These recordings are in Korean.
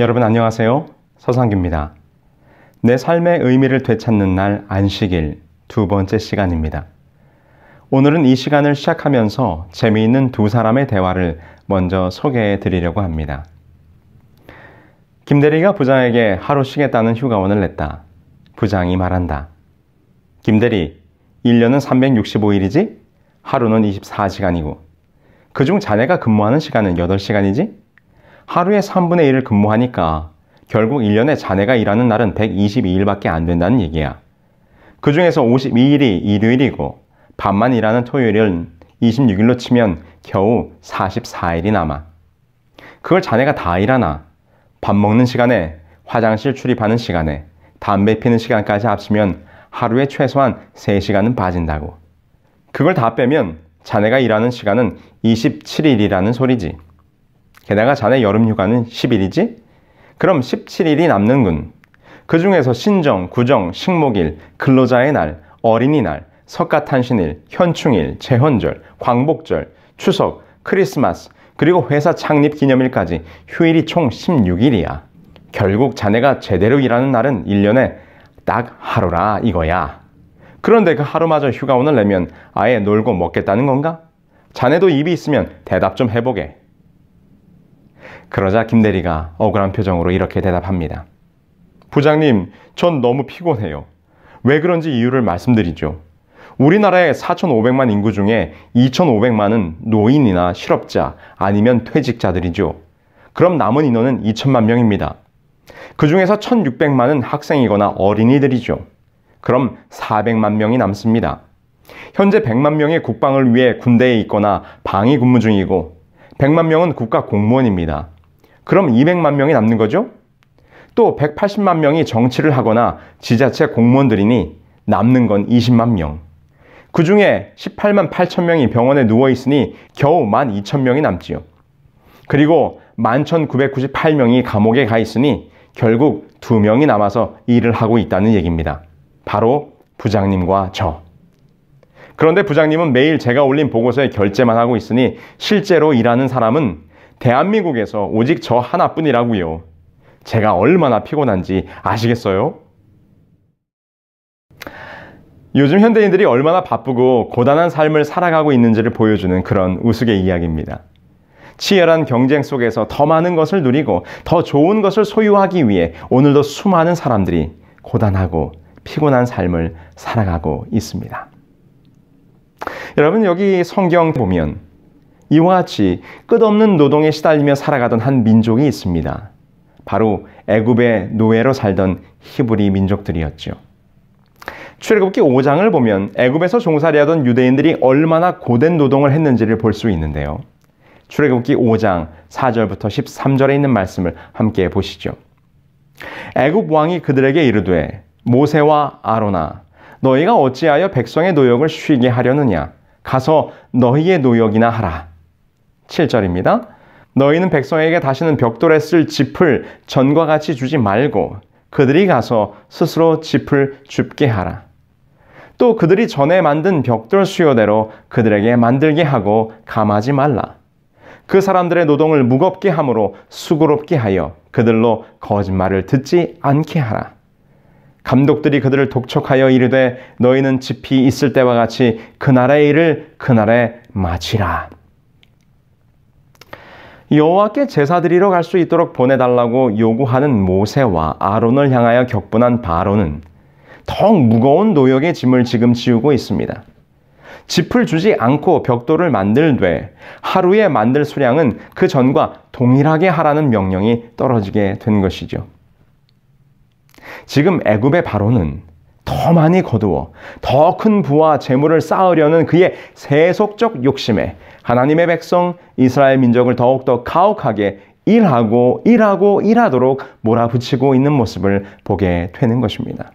여러분 안녕하세요. 서상규입니다. 내 삶의 의미를 되찾는 날 안식일 두 번째 시간입니다. 오늘은 이 시간을 시작하면서 재미있는 두 사람의 대화를 먼저 소개해 드리려고 합니다. 김대리가 부장에게 하루 쉬겠다는 휴가원을 냈다. 부장이 말한다. 김대리, 1년은 365일이지? 하루는 24시간이고. 그중 자네가 근무하는 시간은 8시간이지? 하루에 3분의 1을 근무하니까 결국 1년에 자네가 일하는 날은 122일밖에 안 된다는 얘기야. 그 중에서 52일이 일요일이고 밤만 일하는 토요일은 26일로 치면 겨우 44일이 남아. 그걸 자네가 다 일하나? 밥 먹는 시간에, 화장실 출입하는 시간에, 담배 피는 시간까지 합치면 하루에 최소한 3시간은 빠진다고. 그걸 다 빼면 자네가 일하는 시간은 27일이라는 소리지. 게다가 자네 여름휴가는 10일이지? 그럼 17일이 남는군. 그 중에서 신정, 구정, 식목일, 근로자의 날, 어린이날, 석가탄신일, 현충일, 재헌절 광복절, 추석, 크리스마스, 그리고 회사 창립 기념일까지 휴일이 총 16일이야. 결국 자네가 제대로 일하는 날은 1년에 딱 하루라 이거야. 그런데 그 하루마저 휴가 오늘 내면 아예 놀고 먹겠다는 건가? 자네도 입이 있으면 대답 좀 해보게. 그러자 김대리가 억울한 표정으로 이렇게 대답합니다. 부장님, 전 너무 피곤해요. 왜 그런지 이유를 말씀드리죠. 우리나라의 4,500만 인구 중에 2,500만은 노인이나 실업자 아니면 퇴직자들이죠. 그럼 남은 인원은 2천만 명입니다. 그 중에서 1,600만은 학생이거나 어린이들이죠. 그럼 400만 명이 남습니다. 현재 100만 명의 국방을 위해 군대에 있거나 방위 근무 중이고 100만 명은 국가 공무원입니다. 그럼 200만 명이 남는 거죠? 또 180만 명이 정치를 하거나 지자체 공무원들이니 남는 건 20만 명. 그 중에 18만 8천 명이 병원에 누워 있으니 겨우 1만 2천 명이 남지요. 그리고 11,998명이 감옥에 가 있으니 결국 2명이 남아서 일을 하고 있다는 얘기입니다. 바로 부장님과 저. 그런데 부장님은 매일 제가 올린 보고서에 결재만 하고 있으니 실제로 일하는 사람은 대한민국에서 오직 저 하나뿐이라고요. 제가 얼마나 피곤한지 아시겠어요? 요즘 현대인들이 얼마나 바쁘고 고단한 삶을 살아가고 있는지를 보여주는 그런 우스개 이야기입니다. 치열한 경쟁 속에서 더 많은 것을 누리고 더 좋은 것을 소유하기 위해 오늘도 수많은 사람들이 고단하고 피곤한 삶을 살아가고 있습니다. 여러분 여기 성경 보면 이와 같이 끝없는 노동에 시달리며 살아가던 한 민족이 있습니다. 바로 애굽의 노예로 살던 히브리 민족들이었죠. 출애굽기 5장을 보면 애굽에서 종살이하던 유대인들이 얼마나 고된 노동을 했는지를 볼 수 있는데요. 출애굽기 5장 4절부터 13절에 있는 말씀을 함께 보시죠. 애굽 왕이 그들에게 이르되 모세와 아로나 너희가 어찌하여 백성의 노역을 쉬게 하려느냐 가서 너희의 노역이나 하라 7절입니다. 너희는 백성에게 다시는 벽돌에 쓸 짚을 전과 같이 주지 말고 그들이 가서 스스로 짚을 줍게 하라. 또 그들이 전에 만든 벽돌 수요대로 그들에게 만들게 하고 감하지 말라. 그 사람들의 노동을 무겁게 함으로 수고롭게 하여 그들로 거짓말을 듣지 않게 하라. 감독들이 그들을 독촉하여 이르되 너희는 집이 있을 때와 같이 그날의 일을 그날에 마치라. 여호와께 제사드리러 갈 수 있도록 보내달라고 요구하는 모세와 아론을 향하여 격분한 바로는 더욱 무거운 노역의 짐을 지금 지우고 있습니다. 짚을 주지 않고 벽돌을 만들되 하루에 만들 수량은 그 전과 동일하게 하라는 명령이 떨어지게 된 것이죠. 지금 애굽의 바로는 더 많이 거두어 더 큰 부와 재물을 쌓으려는 그의 세속적 욕심에 하나님의 백성 이스라엘 민족을 더욱더 가혹하게 일하고 일하고 일하도록 몰아붙이고 있는 모습을 보게 되는 것입니다.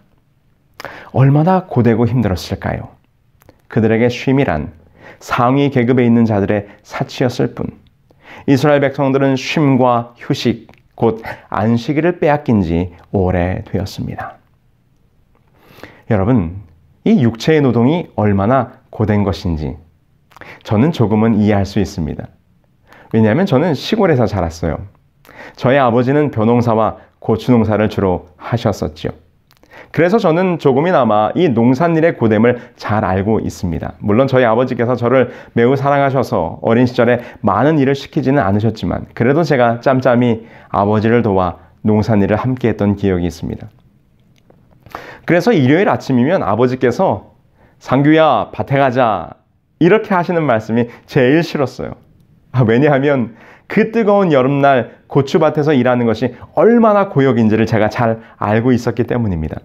얼마나 고되고 힘들었을까요? 그들에게 쉼이란 상위 계급에 있는 자들의 사치였을 뿐 이스라엘 백성들은 쉼과 휴식, 곧 안식일을 빼앗긴 지 오래되었습니다. 여러분, 이 육체의 노동이 얼마나 고된 것인지 저는 조금은 이해할 수 있습니다. 왜냐하면 저는 시골에서 자랐어요. 저희 아버지는 벼농사와 고추농사를 주로 하셨었죠 그래서 저는 조금이나마 이 농산일의 고됨을 잘 알고 있습니다. 물론 저희 아버지께서 저를 매우 사랑하셔서 어린 시절에 많은 일을 시키지는 않으셨지만 그래도 제가 짬짬이 아버지를 도와 농산일을 함께 했던 기억이 있습니다. 그래서 일요일 아침이면 아버지께서 상규야 밭에 가자 이렇게 하시는 말씀이 제일 싫었어요. 아, 왜냐하면 그 뜨거운 여름날 고추밭에서 일하는 것이 얼마나 고역인지를 제가 잘 알고 있었기 때문입니다.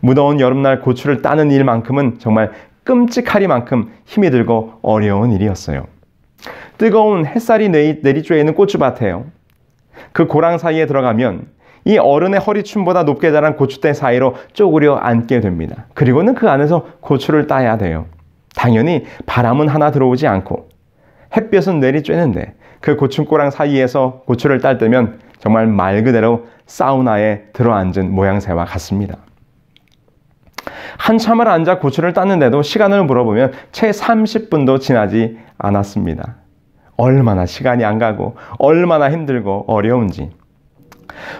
무더운 여름날 고추를 따는 일만큼은 정말 끔찍하리만큼 힘이 들고 어려운 일이었어요. 뜨거운 햇살이 내리쬐이는 고추밭에요. 그 고랑 사이에 들어가면 이 어른의 허리춤보다 높게 자란 고추대 사이로 쪼그려 앉게 됩니다. 그리고는 그 안에서 고추를 따야 돼요. 당연히 바람은 하나 들어오지 않고 햇볕은 내리쬐는데 그고춧고랑 사이에서 고추를 딸 때면 정말 말 그대로 사우나에 들어앉은 모양새와 같습니다. 한참을 앉아 고추를 땄는데도 시간을 물어보면 채 30분도 지나지 않았습니다. 얼마나 시간이 안 가고 얼마나 힘들고 어려운지.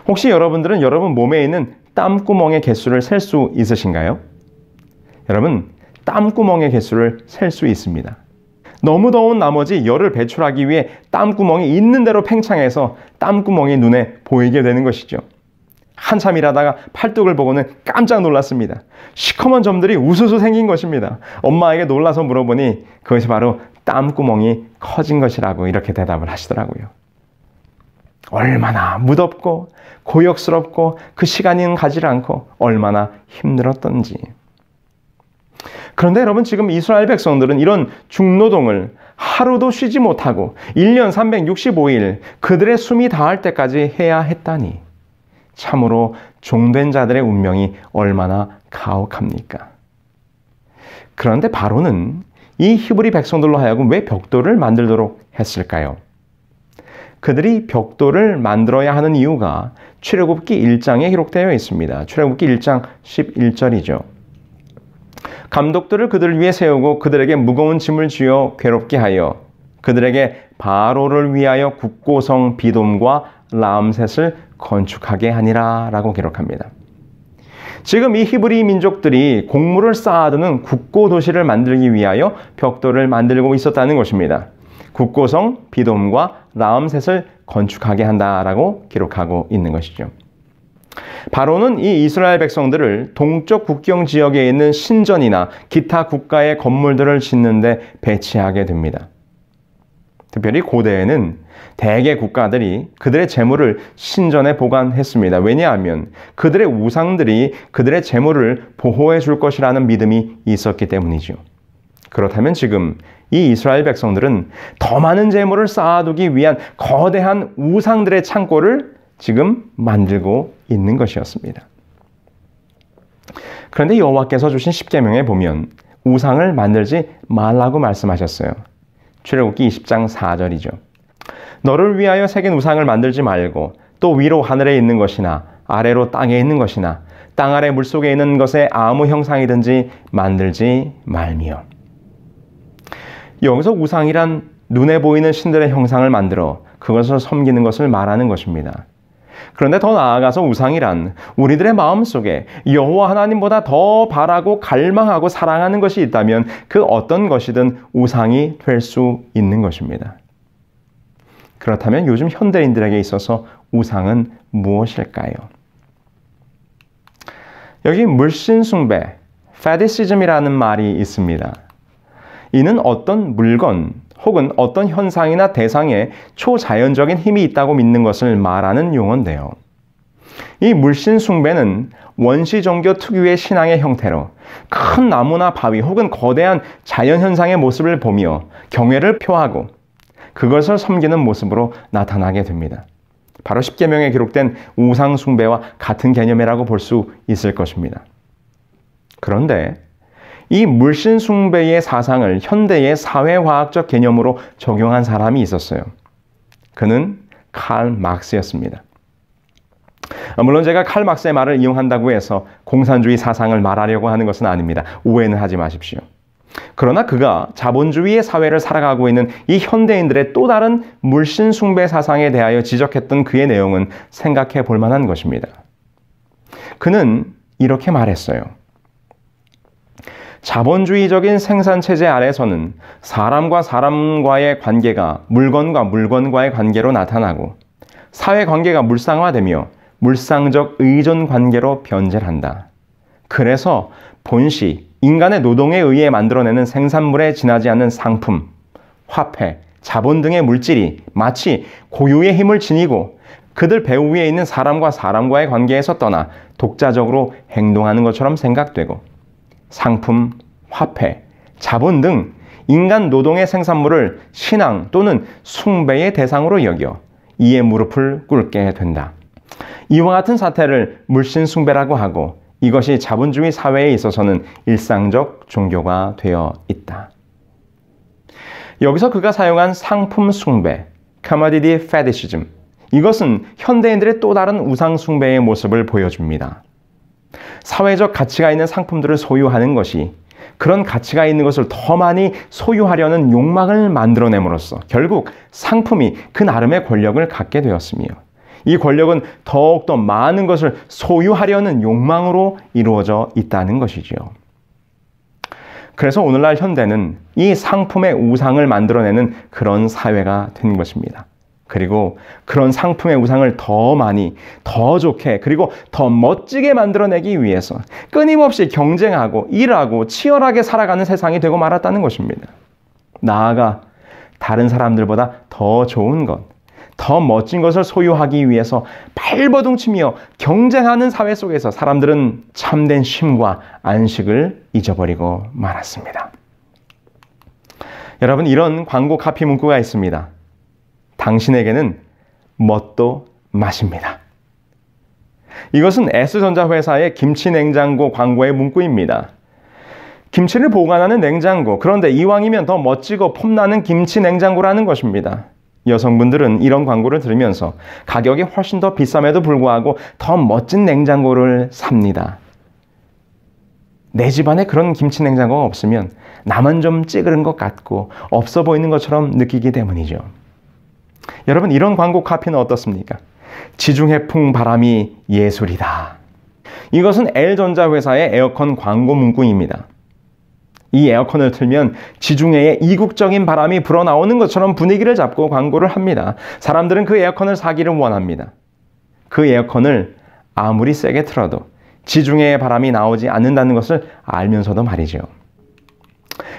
혹시 여러분들은 여러분 몸에 있는 땀구멍의 개수를 셀 수 있으신가요? 여러분, 땀구멍의 개수를 셀 수 있습니다. 너무 더운 나머지 열을 배출하기 위해 땀구멍이 있는 대로 팽창해서 땀구멍이 눈에 보이게 되는 것이죠. 한참 일하다가 팔뚝을 보고는 깜짝 놀랐습니다. 시커먼 점들이 우수수 생긴 것입니다. 엄마에게 놀라서 물어보니 그것이 바로 땀구멍이 커진 것이라고 이렇게 대답을 하시더라고요. 얼마나 무덥고 고역스럽고 그시간이 가지 않고 얼마나 힘들었던지. 그런데 여러분 지금 이스라엘 백성들은 이런 중노동을 하루도 쉬지 못하고 1년 365일 그들의 숨이 닿을 때까지 해야 했다니 참으로 종된 자들의 운명이 얼마나 가혹합니까? 그런데 바로는 이 히브리 백성들로 하여금 왜 벽돌을 만들도록 했을까요? 그들이 벽돌을 만들어야 하는 이유가 출애굽기 1장에 기록되어 있습니다. 출애굽기 1장 11절이죠. 감독들을 그들 위해 세우고 그들에게 무거운 짐을 쥐어 괴롭게 하여 그들에게 바로를 위하여 국고성 비돔과 라암셋을 건축하게 하니라 라고 기록합니다. 지금 이 히브리 민족들이 곡물을 쌓아두는 국고 도시를 만들기 위하여 벽돌을 만들고 있었다는 것입니다. 국고성 비돔과 라음셋을 건축하게 한다라고 기록하고 있는 것이죠. 바로는 이 이스라엘 백성들을 동쪽 국경 지역에 있는 신전이나 기타 국가의 건물들을 짓는데 배치하게 됩니다. 특별히 고대에는 대개 국가들이 그들의 재물을 신전에 보관했습니다. 왜냐하면 그들의 우상들이 그들의 재물을 보호해 줄 것이라는 믿음이 있었기 때문이죠 그렇다면 지금 이 이스라엘 백성들은 더 많은 재물을 쌓아두기 위한 거대한 우상들의 창고를 지금 만들고 있는 것이었습니다. 그런데 여호와께서 주신 십계명에 보면 우상을 만들지 말라고 말씀하셨어요. 출애굽기 20장 4절이죠. 너를 위하여 새긴 우상을 만들지 말고 또 위로 하늘에 있는 것이나 아래로 땅에 있는 것이나 땅 아래 물속에 있는 것에 아무 형상이든지 만들지 말미 여기서 우상이란 눈에 보이는 신들의 형상을 만들어 그것을 섬기는 것을 말하는 것입니다. 그런데 더 나아가서 우상이란 우리들의 마음속에 여호와 하나님보다 더 바라고 갈망하고 사랑하는 것이 있다면 그 어떤 것이든 우상이 될 수 있는 것입니다. 그렇다면 요즘 현대인들에게 있어서 우상은 무엇일까요? 여기 물신숭배, 페디시즘이라는 말이 있습니다. 이는 어떤 물건, 혹은 어떤 현상이나 대상에 초자연적인 힘이 있다고 믿는 것을 말하는 용어인데요. 이 물신 숭배는 원시 종교 특유의 신앙의 형태로 큰 나무나 바위 혹은 거대한 자연 현상의 모습을 보며 경외를 표하고 그것을 섬기는 모습으로 나타나게 됩니다. 바로 1 0계명에 기록된 우상 숭배와 같은 개념이라고 볼 수 있을 것입니다. 그런데 이 물신 숭배의 사상을 현대의 사회화학적 개념으로 적용한 사람이 있었어요. 그는 칼 막스였습니다. 물론 제가 칼 막스의 말을 이용한다고 해서 공산주의 사상을 말하려고 하는 것은 아닙니다. 오해는 하지 마십시오. 그러나 그가 자본주의의 사회를 살아가고 있는 이 현대인들의 또 다른 물신 숭배 사상에 대하여 지적했던 그의 내용은 생각해 볼 만한 것입니다. 그는 이렇게 말했어요. 자본주의적인 생산체제 아래서는 사람과 사람과의 관계가 물건과 물건과의 관계로 나타나고 사회 관계가 물상화되며 물상적 의존 관계로 변질한다. 그래서 본시, 인간의 노동에 의해 만들어내는 생산물에 지나지 않는 상품, 화폐, 자본 등의 물질이 마치 고유의 힘을 지니고 그들 배후 위에 있는 사람과 사람과의 관계에서 떠나 독자적으로 행동하는 것처럼 생각되고 상품, 화폐, 자본 등 인간 노동의 생산물을 신앙 또는 숭배의 대상으로 여겨 이에 무릎을 꿇게 된다. 이와 같은 사태를 물신숭배라고 하고 이것이 자본주의 사회에 있어서는 일상적 종교가 되어 있다. 여기서 그가 사용한 상품 숭배, 카마디디 페 d 시즘 이것은 현대인들의 또 다른 우상 숭배의 모습을 보여줍니다. 사회적 가치가 있는 상품들을 소유하는 것이 그런 가치가 있는 것을 더 많이 소유하려는 욕망을 만들어냄으로써 결국 상품이 그 나름의 권력을 갖게 되었으며 이 권력은 더욱더 많은 것을 소유하려는 욕망으로 이루어져 있다는 것이지요. 그래서 오늘날 현대는 이 상품의 우상을 만들어내는 그런 사회가 된 것입니다. 그리고 그런 상품의 우상을 더 많이, 더 좋게, 그리고 더 멋지게 만들어내기 위해서 끊임없이 경쟁하고 일하고 치열하게 살아가는 세상이 되고 말았다는 것입니다. 나아가 다른 사람들보다 더 좋은 것, 더 멋진 것을 소유하기 위해서 발버둥치며 경쟁하는 사회 속에서 사람들은 참된 쉼과 안식을 잊어버리고 말았습니다. 여러분, 이런 광고 카피 문구가 있습니다. 당신에게는 멋도맛입니다 이것은 S전자 회사의 김치 냉장고 광고의 문구입니다. 김치를 보관하는 냉장고, 그런데 이왕이면 더 멋지고 폼나는 김치 냉장고라는 것입니다. 여성분들은 이런 광고를 들으면서 가격이 훨씬 더 비쌈에도 불구하고 더 멋진 냉장고를 삽니다. 내 집안에 그런 김치 냉장고가 없으면 나만 좀 찌그른 것 같고 없어 보이는 것처럼 느끼기 때문이죠. 여러분 이런 광고 카피는 어떻습니까? 지중해풍 바람이 예술이다. 이것은 L전자 회사의 에어컨 광고 문구입니다. 이 에어컨을 틀면 지중해의 이국적인 바람이 불어나오는 것처럼 분위기를 잡고 광고를 합니다. 사람들은 그 에어컨을 사기를 원합니다. 그 에어컨을 아무리 세게 틀어도 지중해의 바람이 나오지 않는다는 것을 알면서도 말이죠.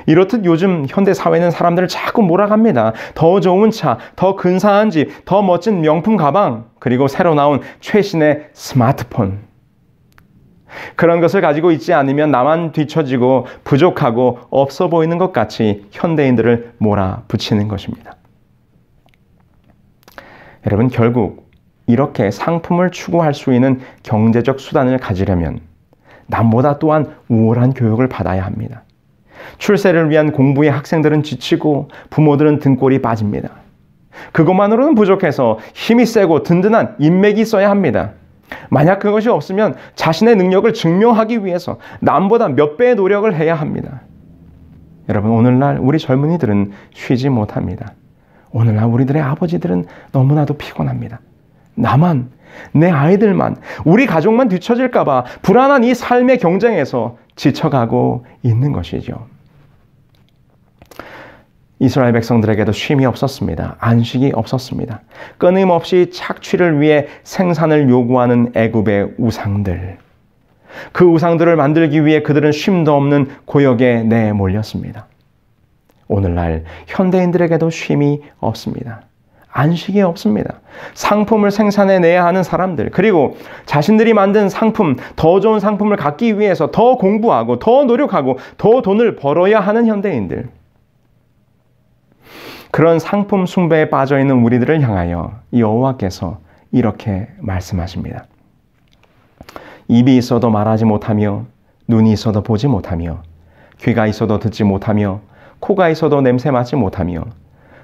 이렇듯 요즘 현대 사회는 사람들을 자꾸 몰아갑니다. 더 좋은 차, 더 근사한 집, 더 멋진 명품 가방, 그리고 새로 나온 최신의 스마트폰. 그런 것을 가지고 있지 않으면 나만 뒤처지고 부족하고 없어 보이는 것 같이 현대인들을 몰아붙이는 것입니다. 여러분, 결국 이렇게 상품을 추구할 수 있는 경제적 수단을 가지려면 남보다 또한 우월한 교육을 받아야 합니다. 출세를 위한 공부에 학생들은 지치고 부모들은 등골이 빠집니다. 그것만으로는 부족해서 힘이 세고 든든한 인맥이 있어야 합니다. 만약 그것이 없으면 자신의 능력을 증명하기 위해서 남보다 몇 배의 노력을 해야 합니다. 여러분, 오늘날 우리 젊은이들은 쉬지 못합니다. 오늘날 우리들의 아버지들은 너무나도 피곤합니다. 나만, 내 아이들만, 우리 가족만 뒤처질까봐 불안한 이 삶의 경쟁에서 지쳐가고 있는 것이죠. 이스라엘 백성들에게도 쉼이 없었습니다. 안식이 없었습니다. 끊임없이 착취를 위해 생산을 요구하는 애굽의 우상들. 그 우상들을 만들기 위해 그들은 쉼도 없는 고역에 내몰렸습니다. 오늘날 현대인들에게도 쉼이 없습니다. 안식이 없습니다. 상품을 생산해 내야 하는 사람들, 그리고 자신들이 만든 상품, 더 좋은 상품을 갖기 위해서 더 공부하고, 더 노력하고, 더 돈을 벌어야 하는 현대인들. 그런 상품 숭배에 빠져 있는 우리들을 향하여 여호와께서 이렇게 말씀하십니다. 입이 있어도 말하지 못하며, 눈이 있어도 보지 못하며, 귀가 있어도 듣지 못하며, 코가 있어도 냄새 맡지 못하며,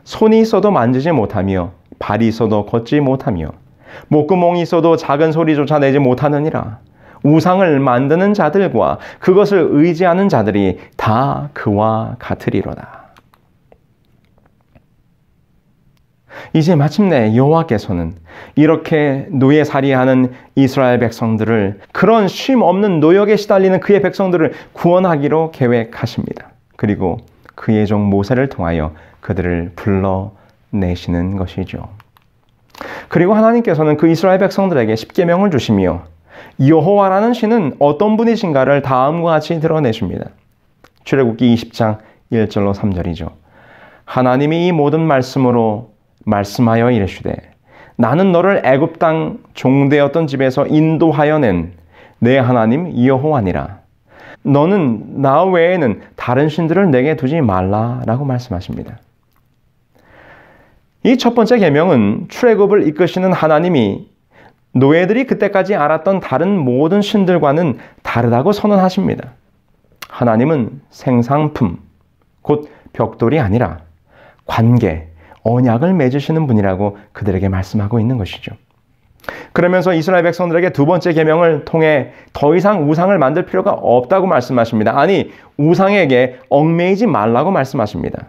손이 있어도 만지지 못하며 발이 있어도 걷지 못하며 목구멍이 있어도 작은 소리조차 내지 못하느니라. 우상을 만드는 자들과 그것을 의지하는 자들이 다 그와 같으리로다. 이제 마침내 여호와께서는 이렇게 노예살이하는 이스라엘 백성들을 그런 쉼 없는 노역에 시달리는 그의 백성들을 구원하기로 계획하십니다. 그리고 그의 종 모세를 통하여 그들을 불러내시는 것이죠. 그리고 하나님께서는 그 이스라엘 백성들에게 십계명을 주시며 여호와라는 신은 어떤 분이신가를 다음과 같이 드러내십니다. 출애굽기 20장 1절로 3절이죠. 하나님이 이 모든 말씀으로 말씀하여 이르시되 나는 너를 애굽 땅 종되었던 집에서 인도하여 낸 내 하나님 여호와니라. 너는 나 외에는 다른 신들을 내게 두지 말라라고 말씀하십니다. 이 첫 번째 계명은 출애굽을 이끄시는 하나님이 노예들이 그때까지 알았던 다른 모든 신들과는 다르다고 선언하십니다. 하나님은 생상품, 곧 벽돌이 아니라 관계, 언약을 맺으시는 분이라고 그들에게 말씀하고 있는 것이죠. 그러면서 이스라엘 백성들에게 두 번째 계명을 통해 더 이상 우상을 만들 필요가 없다고 말씀하십니다. 아니, 우상에게 얽매이지 말라고 말씀하십니다.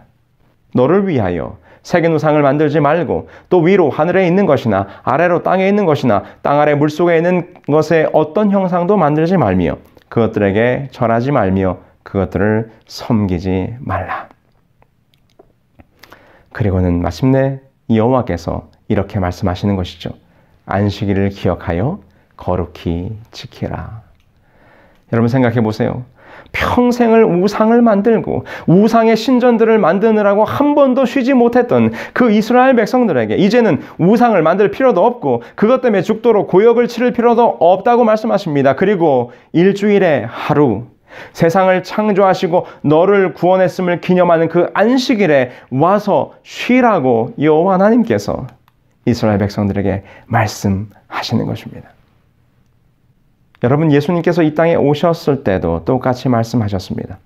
너를 위하여 세균 우상을 만들지 말고 또 위로 하늘에 있는 것이나 아래로 땅에 있는 것이나 땅 아래 물속에 있는 것의 어떤 형상도 만들지 말며 그것들에게 절하지 말며 그것들을 섬기지 말라. 그리고는 마침내 여호와께서 이렇게 말씀하시는 것이죠. 안식일을 기억하여 거룩히 지키라. 여러분 생각해 보세요. 평생을 우상을 만들고 우상의 신전들을 만드느라고 한 번도 쉬지 못했던 그 이스라엘 백성들에게 이제는 우상을 만들 필요도 없고 그것 때문에 죽도록 고역을 치를 필요도 없다고 말씀하십니다. 그리고 일주일에 하루 세상을 창조하시고 너를 구원했음을 기념하는 그 안식일에 와서 쉬라고 여호와 하나님께서 이스라엘 백성들에게 말씀하시는 것입니다. 여러분 예수님께서 이 땅에 오셨을 때도 똑같이 말씀하셨습니다.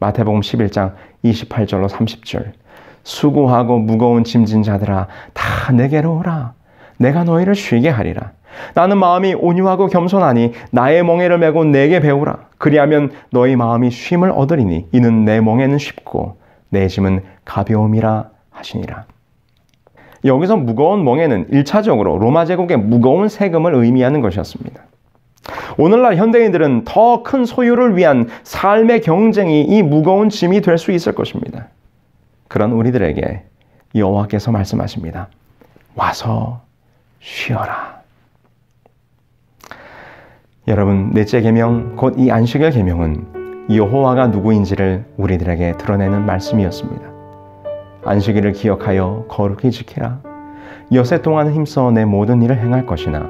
마태복음 11장 28절로 30절. 수고하고 무거운 짐진 자들아 다 내게로 오라. 내가 너희를 쉬게 하리라. 나는 마음이 온유하고 겸손하니 나의 멍에를 메고 내게 배우라. 그리하면 너희 마음이 쉼을 얻으리니 이는 내 멍에는 쉽고 내 짐은 가벼움이라 하시니라. 여기서 무거운 멍에는 1차적으로 로마 제국의 무거운 세금을 의미하는 것이었습니다. 오늘날 현대인들은 더 큰 소유를 위한 삶의 경쟁이 이 무거운 짐이 될 수 있을 것입니다. 그런 우리들에게 여호와께서 말씀하십니다. 와서 쉬어라. 여러분, 넷째 계명, 곧 이 안식일 계명은 여호와가 누구인지를 우리들에게 드러내는 말씀이었습니다. 안식일을 기억하여 거룩히 지키라. 여세 동안 힘써 내 모든 일을 행할 것이나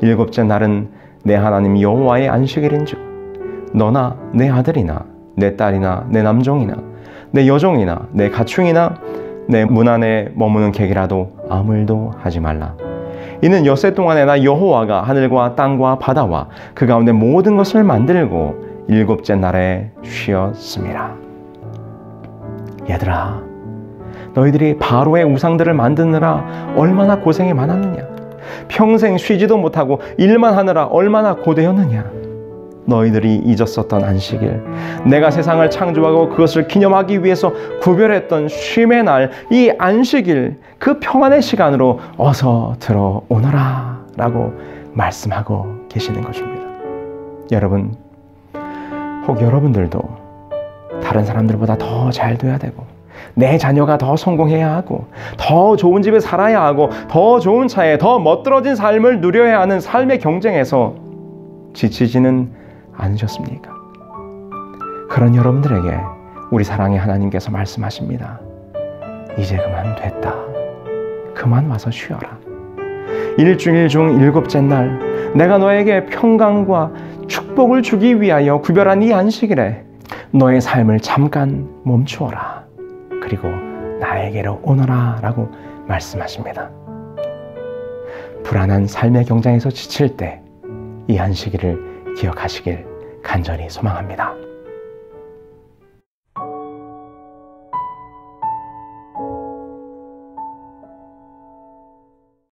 일곱째 날은 내 하나님 여호와의 안식일인즉 너나 내 아들이나 내 딸이나 내 남종이나 내 여종이나 내 가충이나 내문 안에 머무는 객이라도 아무 일도 하지 말라. 이는 여세 동안에 나 여호와가 하늘과 땅과 바다와 그 가운데 모든 것을 만들고 일곱째 날에 쉬었습니다. 얘들아 너희들이 바로의 우상들을 만드느라 얼마나 고생이 많았느냐. 평생 쉬지도 못하고 일만 하느라 얼마나 고되었느냐. 너희들이 잊었었던 안식일, 내가 세상을 창조하고 그것을 기념하기 위해서 구별했던 쉼의 날, 이 안식일, 그 평안의 시간으로 어서 들어오너라. 라고 말씀하고 계시는 것입니다. 여러분, 혹 여러분들도 다른 사람들보다 더 잘 돼야 되고, 내 자녀가 더 성공해야 하고 더 좋은 집에 살아야 하고 더 좋은 차에 더 멋들어진 삶을 누려야 하는 삶의 경쟁에서 지치지는 않으셨습니까? 그런 여러분들에게 우리 사랑의 하나님께서 말씀하십니다. 이제 그만 됐다. 그만 와서 쉬어라. 일주일 중 일곱째 날 내가 너에게 평강과 축복을 주기 위하여 구별한 이 안식일에 너의 삶을 잠깐 멈추어라. 그리고 나에게로 오너라 라고 말씀하십니다. 불안한 삶의 경쟁에서 지칠 때이 안식일을 기억하시길 간절히 소망합니다.